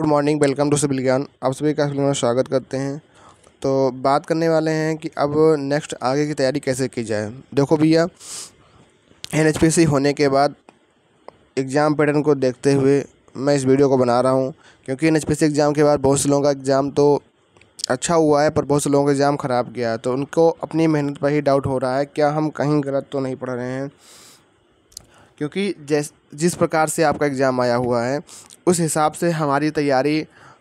good morning welcome to civil Gyan आप सभी का फिल्म स्वागत करते हैं तो बात करने वाले हैं कि अब नेक्स्ट आगे की तैयारी कैसे की जाए देखो भैया एन होने के बाद एग्ज़ाम पैटर्न को देखते हुए मैं इस वीडियो को बना रहा हूँ क्योंकि एन एग्ज़ाम के बाद बहुत से लोगों का एग्ज़ाम तो अच्छा हुआ है पर बहुत से लोगों का एग्ज़ाम ख़राब गया तो उनको अपनी मेहनत पर ही डाउट हो रहा है क्या हम कहीं गलत तो नहीं पढ़ रहे हैं क्योंकि जैस जिस प्रकार से आपका एग्ज़ाम आया हुआ है उस हिसाब से हमारी तैयारी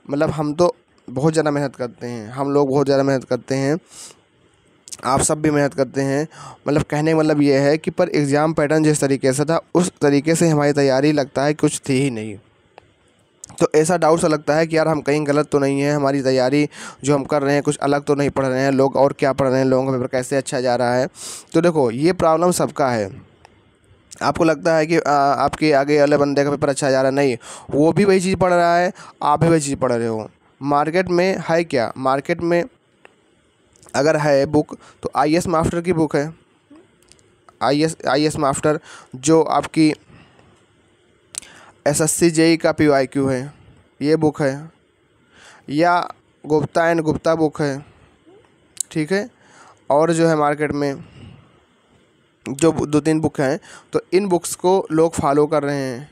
मतलब हम तो बहुत ज़्यादा मेहनत करते हैं हम लोग बहुत ज़्यादा मेहनत करते हैं आप सब भी मेहनत करते हैं मतलब कहने का मतलब ये है कि पर एग्ज़ाम पैटर्न जिस तरीके से था उस तरीके से हमारी तैयारी लगता है कुछ थी ही नहीं तो ऐसा डाउट सा लगता है कि यार हम कहीं गलत तो नहीं है हमारी तैयारी जो हम कर रहे हैं कुछ अलग तो नहीं पढ़ रहे हैं लोग और क्या पढ़ रहे हैं लोगों का पेपर कैसे अच्छा जा रहा है तो देखो ये प्रॉब्लम सबका है आपको लगता है कि आ, आपके आगे वाले बंदे का पेपर अच्छा जा रहा नहीं वो भी वही चीज़ पढ़ रहा है आप भी वही चीज़ पढ़ रहे हो मार्केट में है क्या मार्केट में अगर है बुक तो आई एस मास्टर की बुक है I S I S master जो आपकी एस एस सी जेई का पी वाई क्यू है ये बुक है या गुप्ता एंड गुप्ता बुक है ठीक है और जो है मार्केट में जो दो तीन बुक हैं तो इन बुक्स को लोग फॉलो कर रहे हैं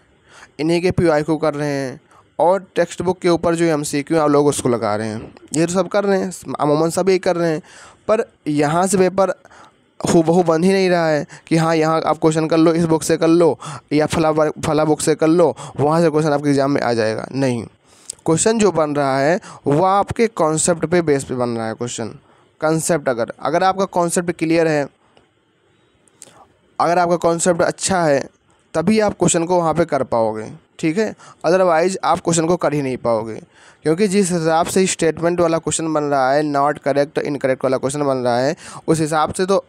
इन्हीं के पी को कर रहे हैं और टेक्स्ट बुक के ऊपर जो एम सी क्यू आप लोग उसको लगा रहे हैं ये तो सब कर रहे हैं अमूमन सब यही कर रहे हैं पर यहाँ से पेपर बहू बन ही नहीं रहा है कि हाँ यहाँ आप क्वेश्चन कर लो इस बुक से कर लो या फला फला बुक से कर लो वहाँ से क्वेश्चन आपके एग्ज़ाम में आ जाएगा नहीं क्वेश्चन जो बन रहा है वह आपके कॉन्सेप्ट पे बेस पे बन रहा है क्वेश्चन कंसेप्ट अगर अगर आपका कॉन्सेप्ट क्लियर है अगर आपका कॉन्सेप्ट अच्छा है तभी आप क्वेश्चन को वहाँ पे कर पाओगे ठीक है अदरवाइज़ आप क्वेश्चन को कर ही नहीं पाओगे क्योंकि जिस हिसाब से स्टेटमेंट वाला क्वेश्चन बन रहा है नॉट करेक्ट इनकरेक्ट वाला क्वेश्चन बन रहा है उस हिसाब से तो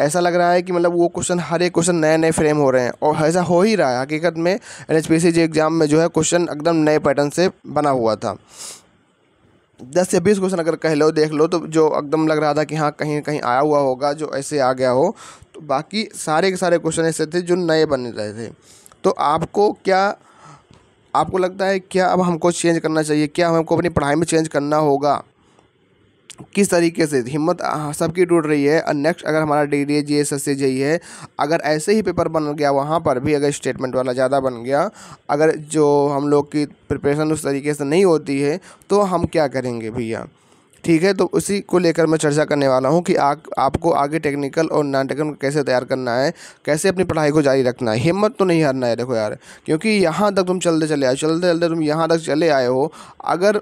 ऐसा लग रहा है कि मतलब वो क्वेश्चन हर एक क्वेश्चन नए नए फ्रेम हो रहे हैं और ऐसा हो ही रहा है हकीकत में एन एच एग्ज़ाम में जो है क्वेश्चन एकदम नए पैटर्न से बना हुआ था दस से बीस क्वेश्चन अगर कह लो देख लो तो जो एकदम लग रहा था कि हाँ कहीं कहीं आया हुआ होगा जो ऐसे आ गया हो तो बाकी सारे के सारे क्वेश्चन ऐसे थे जो नए बन रहे थे तो आपको क्या आपको लगता है क्या अब हमको चेंज करना चाहिए क्या हमको अपनी पढ़ाई में चेंज करना होगा किस तरीके से हिम्मत सबकी टूट रही है और नेक्स्ट अगर हमारा D D G S S C G है अगर ऐसे ही पेपर बन गया वहाँ पर भी अगर स्टेटमेंट वाला ज़्यादा बन गया अगर जो हम लोग की प्रिपरेशन उस तरीके से नहीं होती है तो हम क्या करेंगे भैया ठीक है तो उसी को लेकर मैं चर्चा करने वाला हूँ कि आ, आपको आगे टेक्निकल और नॉन टेक्निकल कैसे तैयार करना है कैसे अपनी पढ़ाई को जारी रखना है हिम्मत तो नहीं हारना है देखो यार क्योंकि यहाँ तक तुम चलते चले आए चलते चलते तुम यहाँ तक चले आए हो अगर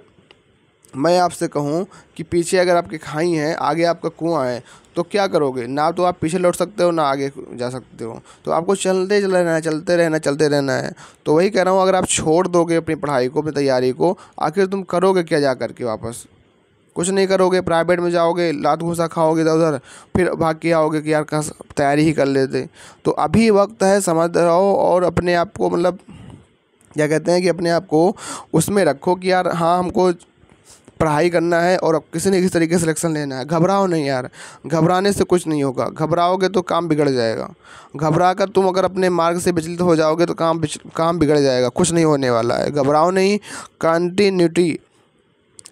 मैं आपसे कहूँ कि पीछे अगर आपके खाई हैं आगे आपका कुआं है तो क्या करोगे ना तो आप पीछे लौट सकते हो ना आगे जा सकते हो तो आपको चलते चल रहना है चलते रहना चलते रहना है तो वही कह रहा हूँ अगर आप छोड़ दोगे अपनी पढ़ाई को अपनी तैयारी को आखिर तुम करोगे क्या जा करके वापस कुछ नहीं करोगे प्राइवेट में जाओगे लात घूसा खाओगे इधर उधर फिर भाग के आओगे कि यार कहाँ तैयारी ही कर लेते तो अभी वक्त है समझ रहो और अपने आप को मतलब क्या कहते हैं कि अपने आप को उसमें रखो कि यार हाँ हमको पढ़ाई करना है और किसी न किसी तरीके से सिलेक्शन लेना है घबराओ नहीं यार घबराने से कुछ नहीं होगा घबराओगे तो काम बिगड़ जाएगा घबरा कर तुम अगर अपने मार्ग से विचलित हो जाओगे तो काम काम बिगड़ जाएगा कुछ नहीं होने वाला है घबराओ नहीं कंटिन्यूटी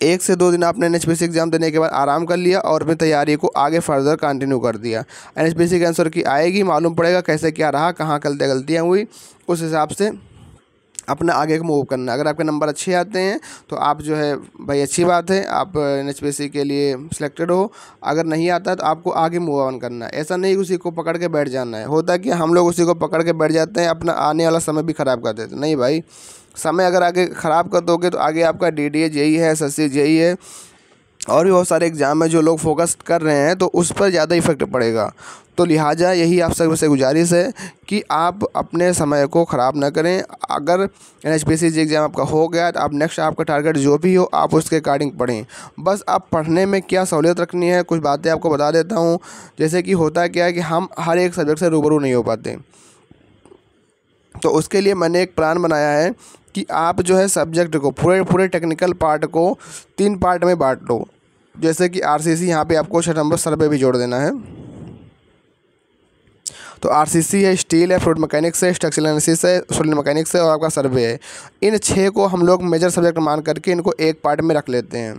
एक से दो दिन आपने एन एच एग्ज़ाम देने के बाद आराम कर लिया और अपनी तैयारी को आगे फर्दर कंटिन्यू कर दिया एन एच के आंसर की आएगी मालूम पड़ेगा कैसे क्या रहा कहाँ गलतियाँ हुई उस हिसाब से अपना आगे का मूव करना अगर आपके नंबर अच्छे आते हैं तो आप जो है भाई अच्छी बात है आप एन के लिए सिलेक्टेड हो अगर नहीं आता तो आपको आगे मूव ऑन करना है ऐसा नहीं उसी को पकड़ के बैठ जाना है होता कि हम लोग उसी को पकड़ के बैठ जाते हैं अपना आने वाला समय भी ख़राब कर देते नहीं भाई समय अगर आगे ख़राब कर दोगे तो आगे आपका डी डी ए है एस एस सी है और भी बहुत सारे एग्ज़ाम में जो लोग फोकस कर रहे हैं तो उस पर ज़्यादा इफ़ेक्ट पड़ेगा तो लिहाजा यही आप सब से गुजारिश है कि आप अपने समय को ख़राब ना करें अगर N H P C exam आपका हो गया तो आप नेक्स्ट आपका टारगेट जो भी हो आप उसके अकॉर्डिंग पढ़ें बस आप पढ़ने में क्या सहूलियत रखनी है कुछ बातें आपको बता देता हूँ जैसे कि होता क्या है कि हम हर एक सब्जेक्ट से रूबरू नहीं हो पाते तो उसके लिए मैंने एक प्लान बनाया है कि आप जो है सब्जेक्ट को पूरे पूरे टेक्निकल पार्ट को तीन पार्ट में बांट लो जैसे कि आर सी सी यहाँ पर आपको छः नंबर सर्वे भी जोड़ देना है तो आर सी सी है स्टील है फ्रूट मैकेनिक्स है स्ट्रक्चरल एनालिसिस है सोलिड मैकेनिक्स है और आपका सर्वे है इन छः को हम लोग मेजर सब्जेक्ट मान करके इनको एक पार्ट में रख लेते हैं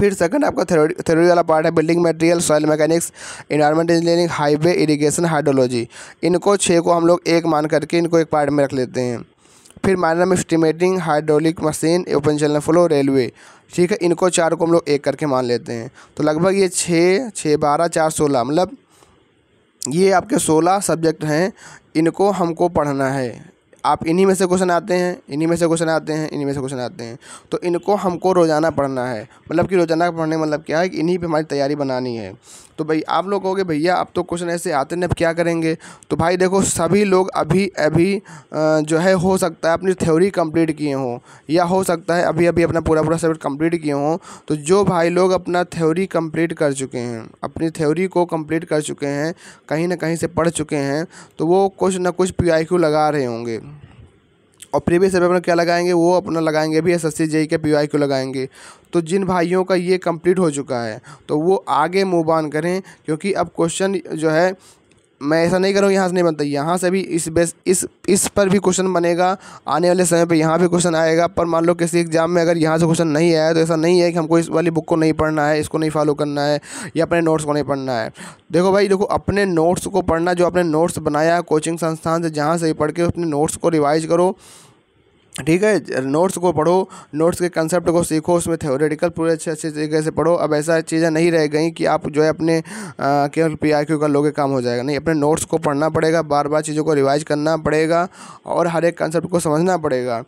फिर सेकंड आपका थ्योरी थ्योरी वाला पार्ट है building material soil mechanics environment engineering highway irrigation hydrology इनको छः को हम लोग एक मान करके इनको एक पार्ट में रख लेते हैं फिर माइनम स्टीमेटिंग हाइड्रोलिक मशीन ओपन चलना फ्लो रेलवे ठीक है इनको चार को हम लोग एक करके मान लेते हैं तो लगभग ये छः छः बारह चार सोलह मतलब ये आपके सोलह सब्जेक्ट हैं इनको हमको पढ़ना है आप इन्हीं में से क्वेश्चन आते हैं इन्हीं में से क्वेश्चन आते हैं इन्हीं में से क्वेश्चन आते हैं तो इनको हमको रोज़ाना पढ़ना है मतलब कि रोज़ाना पढ़ने मतलब क्या है कि इन्हीं पे हमारी तैयारी बनानी है तो भाई आप लोग कहोगे भैया अब तो क्वेश्चन ऐसे आते नहीं अब क्या करेंगे तो भाई देखो सभी लोग अभी अभी जो है हो सकता है अपनी थ्योरी कंप्लीट किए हों या हो सकता है अभी अभी अपना पूरा पूरा सब्जेक्ट कंप्लीट किए हों तो जो भाई लोग अपना थ्योरी कंप्लीट कर चुके हैं अपनी थ्योरी को कंप्लीट कर चुके हैं कहीं ना कहीं से पढ़ चुके हैं तो वो कुछ ना कुछ पी लगा रहे होंगे और प्रीवियस सब्जेक्ट में क्या लगाएंगे वो अपना लगाएंगे भी एस एस सी जेई के पी लगाएंगे तो जिन भाइयों का ये कंप्लीट हो चुका है तो वो आगे मूव ऑन करें क्योंकि अब क्वेश्चन जो है मैं ऐसा नहीं करूँ यहाँ से नहीं बनता यहाँ से भी इस बेस इस इस पर भी क्वेश्चन बनेगा आने वाले समय पे यहाँ भी क्वेश्चन आएगा पर मान लो किसी एग्जाम में अगर यहाँ से क्वेश्चन नहीं आया तो ऐसा नहीं है कि हमको इस वाली बुक को नहीं पढ़ना है इसको नहीं फॉलो करना है या अपने नोट्स को नहीं पढ़ना है देखो भाई देखो अपने नोट्स को पढ़ना जो अपने नोट्स बनाया कोचिंग संस्थान से जहाँ से पढ़ के अपने नोट्स को रिवाइज करो ठीक है नोट्स को पढ़ो नोट्स के कंसेप्ट को सीखो उसमें थ्योरेटिकल पूरे अच्छे अच्छे तरीके से पढ़ो अब ऐसा चीज़ें नहीं रह गई कि आप जो है अपने केवल पी आई क्यू का लोगे काम हो जाएगा नहीं अपने नोट्स को पढ़ना पड़ेगा बार बार चीज़ों को रिवाइज करना पड़ेगा और हर एक कंसेप्ट को समझना पड़ेगा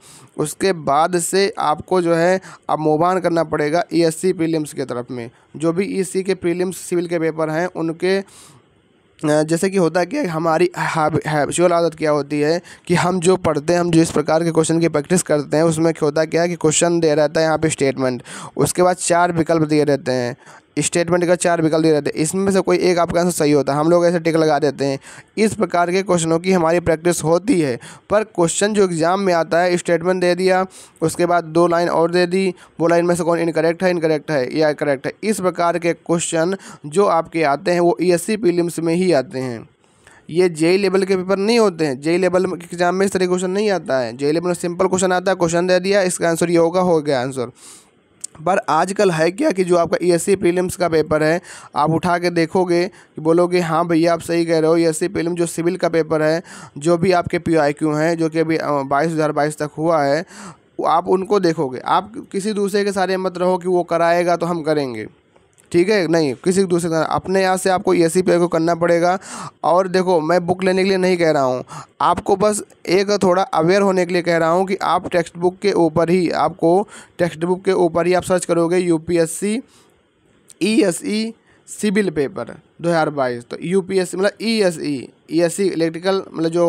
उसके बाद से आपको जो है अब मोबान करना पड़ेगा ई एस सी प्रीलिम्स की तरफ में जो भी ई e सी के प्रीलिम्स सिविल के पेपर हैं उनके जैसे कि होता क्या है हमारी हैबिचुअल आदत क्या होती है कि हम जो पढ़ते हैं हम जिस प्रकार के क्वेश्चन की प्रैक्टिस करते हैं उसमें क्या होता क्या है कि क्वेश्चन दे रहता है यहाँ पे स्टेटमेंट उसके बाद चार विकल्प दिए रहते हैं स्टेटमेंट का चार विकल्प दिए रहते हैं इसमें से कोई एक आपका आंसर सही होता है हम लोग ऐसे टिक लगा देते हैं इस प्रकार के क्वेश्चनों की हमारी प्रैक्टिस होती है पर क्वेश्चन जो एग्ज़ाम में आता है स्टेटमेंट दे दिया उसके बाद दो लाइन और दे दी वो लाइन में से कौन इनकरेक्ट है इनकरेक्ट है या करेक्ट है इस प्रकार के क्वेश्चन जो आपके आते हैं वो ई e एस में ही आते हैं ये जेई लेवल के पेपर नहीं होते हैं जेई लेवल के एग्जाम में इस तरह क्वेश्चन नहीं आता है जेई लेवल में सिंपल क्वेश्चन आता है क्वेश्चन दे दिया इसका आंसर ये होगा हो गया आंसर पर आजकल है क्या कि जो आपका ई एस प्रीलिम्स का पेपर है आप उठा के देखोगे कि बोलोगे हाँ भैया आप सही कह रहे हो ई एस प्रीलिम्स जो सिविल का पेपर है जो भी आपके पी आई क्यू हैं जो कि अभी बाईस हज़ार बाईस तक हुआ है आप उनको देखोगे आप किसी दूसरे के सारे मत रहो कि वो कराएगा तो हम करेंगे ठीक है नहीं किसी दूसरे का अपने यहाँ से आपको ई e पे को करना पड़ेगा और देखो मैं बुक लेने के लिए नहीं कह रहा हूँ आपको बस एक थोड़ा अवेयर होने के लिए कह रहा हूँ कि आप टेक्स्ट बुक के ऊपर ही आपको टेक्स्ट बुक के ऊपर ही आप सर्च करोगे U P S C E S E civil paper 2022 तो यू पी एस मतलब E S E E S C electrical मतलब जो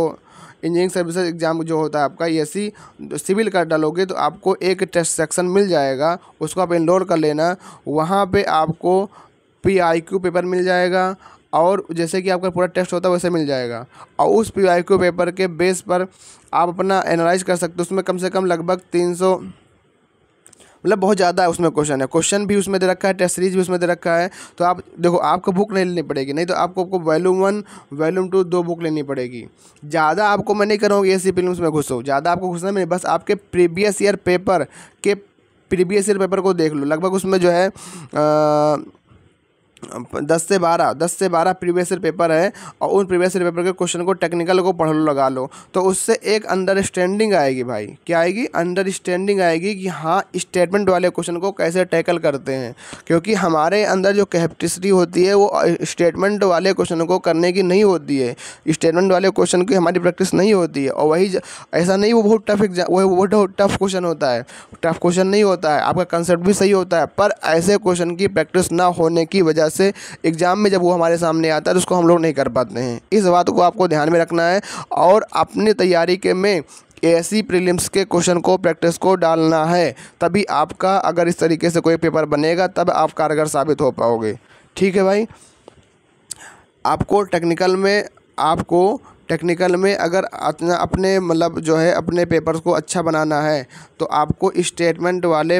इंजीनियरिंग सर्विसेज एग्ज़ाम जो होता है आपका सी सिविल कर डालोगे तो आपको एक टेस्ट सेक्शन मिल जाएगा उसको आप इनरोल कर लेना वहाँ पर आपको पी आई क्यू पेपर मिल जाएगा और जैसे कि आपका पूरा टेस्ट होता है वैसे मिल जाएगा और उस पी आई क्यू पेपर के बेस पर आप अपना एनालाइज कर सकते हो उसमें कम से कम लगभग तीन सौ मतलब बहुत ज़्यादा उसमें क्वेश्चन है क्वेश्चन भी उसमें दे रखा है टेस्ट सीरीज भी उसमें दे रखा है तो आप देखो आपको बुक नहीं लेनी पड़ेगी नहीं तो आपको आपको वैल्यूम वन वैल्यूम टू दो बुक लेनी पड़ेगी ज़्यादा आपको मैं नहीं करूँगी ए सी फिल्म में घुसो ज़्यादा आपको घुसना नहीं बस आपके प्रीवियस ईयर पेपर के प्रीवियस ईयर पेपर को देख लो लगभग उसमें जो है आ, दस से बारह दस से बारह प्रीवियस ईयर पेपर है और उन प्रीवियस ईयर पेपर के क्वेश्चन को टेक्निकल को पढ़ लो लगा लो तो उससे एक अंडरस्टैंडिंग आएगी भाई क्या आएगी अंडरस्टैंडिंग आएगी कि हाँ स्टेटमेंट वाले क्वेश्चन को कैसे टैकल करते हैं क्योंकि हमारे अंदर जो कैपेसिटी होती है वो स्टेटमेंट वाले क्वेश्चन को करने की नहीं होती है स्टेटमेंट वाले क्वेश्चन की हमारी प्रैक्टिस नहीं होती है और वही ऐसा नहीं वो बहुत टफ एग्जाम वो बहुत टफ क्वेश्चन होता है टफ क्वेश्चन नहीं होता है आपका कंसेप्ट भी सही होता है पर ऐसे क्वेश्चन की प्रैक्टिस ना होने की वजह से एग्ज़ाम में जब वो हमारे सामने आता है तो उसको हम लोग नहीं कर पाते हैं इस बात को आपको ध्यान में रखना है और अपनी तैयारी के में ऐसी प्रीलिम्स के क्वेश्चन को प्रैक्टिस को डालना है तभी आपका अगर इस तरीके से कोई पेपर बनेगा तब आप कारगर साबित हो पाओगे ठीक है भाई आपको टेक्निकल में आपको टेक्निकल में अगर अपने मतलब जो है अपने पेपर्स को अच्छा बनाना है तो आपको स्टेटमेंट वाले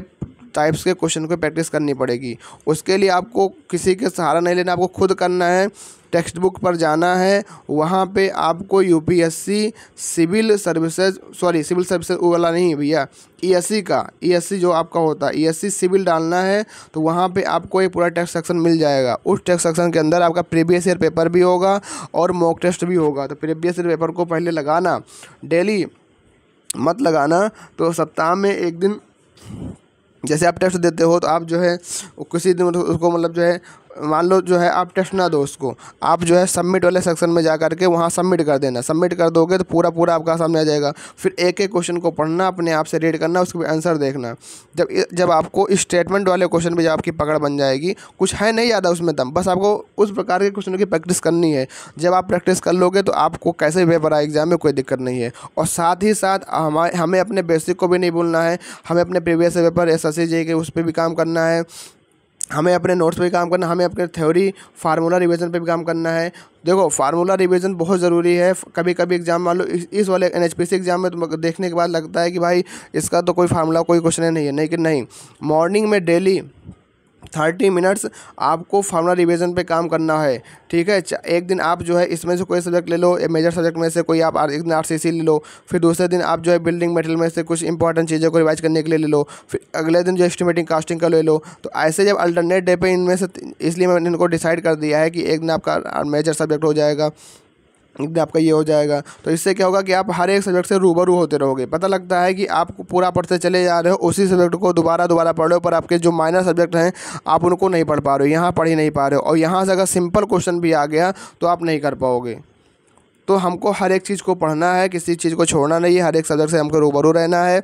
टाइप्स के क्वेश्चन को प्रैक्टिस करनी पड़ेगी उसके लिए आपको किसी के सहारा नहीं लेना आपको खुद करना है टेक्स्ट बुक पर जाना है वहाँ पे आपको UPSC civil services sorry civil services वाला नहीं भैया ईएससी e का ईएससी e जो आपका होता है ईएससी e सिविल डालना है तो वहाँ पे आपको एक पूरा टेक्स्ट सेक्शन मिल जाएगा उस टेक्स्ट सेक्शन के अंदर आपका प्रीवियस ईयर पेपर भी होगा और मॉक टेस्ट भी होगा तो प्रीवियस ईयर पेपर को पहले लगाना डेली मत लगाना तो सप्ताह में एक दिन जैसे आप टेस्ट देते हो तो आप जो है किसी दिन उसको मतलब जो है मान लो जो है आप टेस्ट ना दो उसको आप जो है सबमिट वाले सेक्शन में जा करके वहाँ सबमिट कर देना सबमिट कर दोगे तो पूरा पूरा आपका सामने आ जाएगा फिर एक एक क्वेश्चन को पढ़ना अपने आप से रीड करना उसके आंसर देखना जब जब आपको स्टेटमेंट वाले क्वेश्चन पर जब आपकी पकड़ बन जाएगी कुछ है नहीं ज़्यादा उसमें दम बस आपको उस प्रकार के क्वेश्चनों की प्रैक्टिस करनी है जब आप प्रैक्टिस कर लोगे तो आपको कैसे पेपर आए एग्ज़ाम में कोई दिक्कत नहीं है और साथ ही साथ हमें अपने बेसिक को भी नहीं भूलना है हमें अपने प्रीवियस पेपर एस एस के उस पर भी काम करना है हमें अपने नोट्स पे भी काम करना हमें अपने थ्योरी फार्मूला रिवीजन पे भी काम करना है देखो फार्मूला रिवीजन बहुत ज़रूरी है कभी कभी एग्जाम मान लो इस, इस वाले एन एग्जाम में तो देखने के बाद लगता है कि भाई इसका तो कोई फार्मूला कोई क्वेश्चन नहीं है लेकिन नहीं मॉर्निंग में डेली थर्टी मिनट्स आपको फार्मूला रिवीजन पे काम करना है ठीक है एक दिन आप जो है इसमें से कोई सब्जेक्ट ले लो या मेजर सब्जेक्ट में से कोई आप एक दिन आर ले लो फिर दूसरे दिन आप जो है बिल्डिंग मटेरियल में से कुछ इंपॉर्टेंट चीज़ों को रिवाइज करने के लिए ले लो फिर अगले दिन जो एस्टिमेटिंग कास्टिंग का ले लो तो ऐसे जब अल्टरनेट डे पर इनमें से इसलिए मैंने इनको डिसाइड कर दिया है कि एक दिन आपका मेजर सब्जेक्ट हो जाएगा आपका ये हो जाएगा तो इससे क्या होगा कि आप हर एक सब्जेक्ट से रूबरू होते रहोगे पता लगता है कि आप पूरा पढ़ते चले जा रहे हो उसी सब्जेक्ट को दोबारा दोबारा पढ़ो पर आपके जो माइनर सब्जेक्ट हैं आप उनको नहीं पढ़ पा रहे हो यहाँ पढ़ ही नहीं पा रहे हो और यहाँ से अगर सिंपल क्वेश्चन भी आ गया तो आप नहीं कर पाओगे तो हमको हर एक चीज़ को पढ़ना है किसी चीज़ को छोड़ना नहीं है हर एक सब्जेक्ट से हमको रूबरू रहना है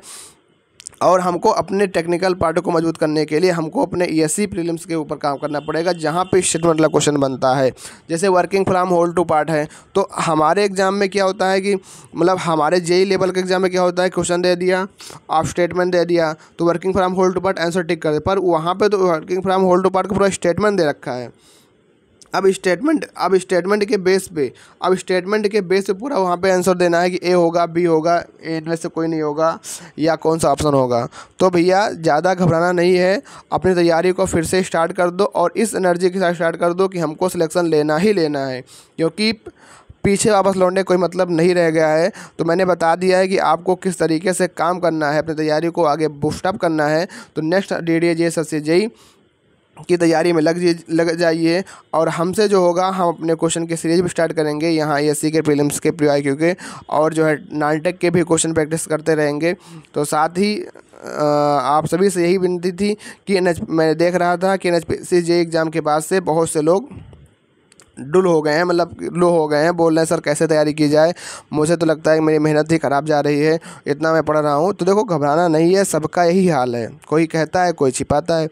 और हमको अपने टेक्निकल पार्ट को मजबूत करने के लिए हमको अपने ई एस प्रीलिम्स के ऊपर काम करना पड़ेगा जहाँ पे स्टेटमेंट वाला क्वेश्चन बनता है जैसे working from whole to part है तो हमारे एग्ज़ाम में क्या होता है कि मतलब हमारे जेई लेवल e के एग्ज़ाम में क्या होता है क्वेश्चन दे दिया आप स्टेटमेंट दे दिया तो working from whole to part answer tick कर दे पर वहाँ पर तो working from whole to part का पूरा स्टेटमेंट दे रखा है अब स्टेटमेंट अब स्टेटमेंट के बेस पे अब स्टेटमेंट के बेस पे पूरा वहाँ पे आंसर देना है कि ए होगा बी होगा ए में से कोई नहीं होगा या कौन सा ऑप्शन होगा तो भैया ज़्यादा घबराना नहीं है अपनी तैयारी को फिर से स्टार्ट कर दो और इस एनर्जी के साथ स्टार्ट कर दो कि हमको सिलेक्शन लेना ही लेना है क्योंकि पीछे वापस लौटने कोई मतलब नहीं रह गया है तो मैंने बता दिया है कि आपको किस तरीके से काम करना है अपनी तैयारी को आगे बूस्टअप करना है तो next D D J S S की तैयारी में लग लग जाइए और हमसे जो होगा हम अपने क्वेश्चन के सीरीज भी स्टार्ट करेंगे यहाँ ई के प्रीलिम्स के प्री आई के और जो है नानटेक के भी क्वेश्चन प्रैक्टिस करते रहेंगे तो साथ ही आप सभी से यही विनती थी कि एन मैं देख रहा था कि एन एच एग्ज़ाम के बाद से बहुत से लोग डुल हो गए हैं मतलब लो हो गए हैं बोल रहे हैं सर कैसे तैयारी की जाए मुझे तो लगता है कि मेरी मेहनत ही ख़राब जा रही है इतना मैं पढ़ रहा हूँ तो देखो घबराना नहीं है सबका यही हाल है कोई कहता है कोई छिपाता है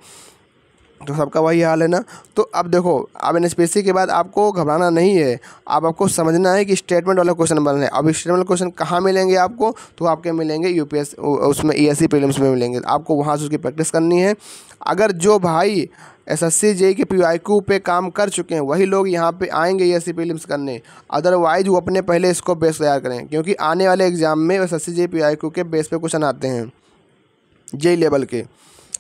तो सबका वही हाल है ना तो अब देखो अब एन के बाद आपको घबराना नहीं है अब आपको समझना है कि स्टेटमेंट वाला क्वेश्चन बनना है अब स्टेटमेंट क्वेश्चन कहाँ मिलेंगे आपको तो आपके मिलेंगे यू उसमें ई e एस में मिलेंगे आपको वहाँ से उसकी प्रैक्टिस करनी है अगर जो भाई एस एस सी जे के पी आई क्यू पे काम कर चुके हैं वही लोग यहाँ पे आएंगे ई एस सी प्रीलिम्स करने अदरवाइज वो अपने पहले इसको बेस तैयार करें क्योंकि आने वाले एग्ज़ाम में S S C J P I Q के बेस पे क्वेश्चन आते हैं जे लेवल के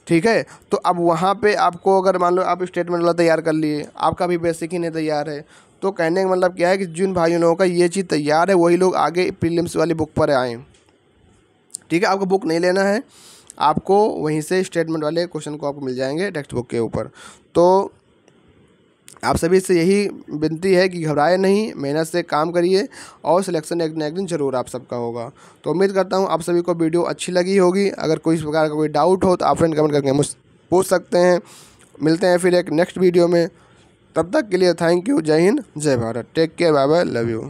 ठीक है तो अब वहाँ पे आपको अगर मान लो आप स्टेटमेंट वाला तैयार कर लिए आपका भी बेसिक ही नहीं तैयार है तो कहने का मतलब क्या है कि जिन भाइयों लोगों का ये चीज़ तैयार है वही लोग आगे प्रीलिम्स वाली बुक पर आएँ ठीक है आपको बुक नहीं लेना है आपको वहीं से स्टेटमेंट वाले क्वेश्चन को आपको मिल जाएंगे टेक्स्ट बुक के ऊपर तो आप सभी से यही विनती है कि घबराए नहीं मेहनत से काम करिए और सिलेक्शन एक ना एक दिन जरूर आप सबका होगा तो उम्मीद करता हूँ आप सभी को वीडियो अच्छी लगी होगी अगर कोई इस प्रकार का कोई डाउट हो तो आप फ्रेंड कमेंट करके मुझ पूछ सकते हैं मिलते हैं फिर एक नेक्स्ट वीडियो में तब तक के लिए थैंक यू जय हिंद जय Bharat take care bye bye love you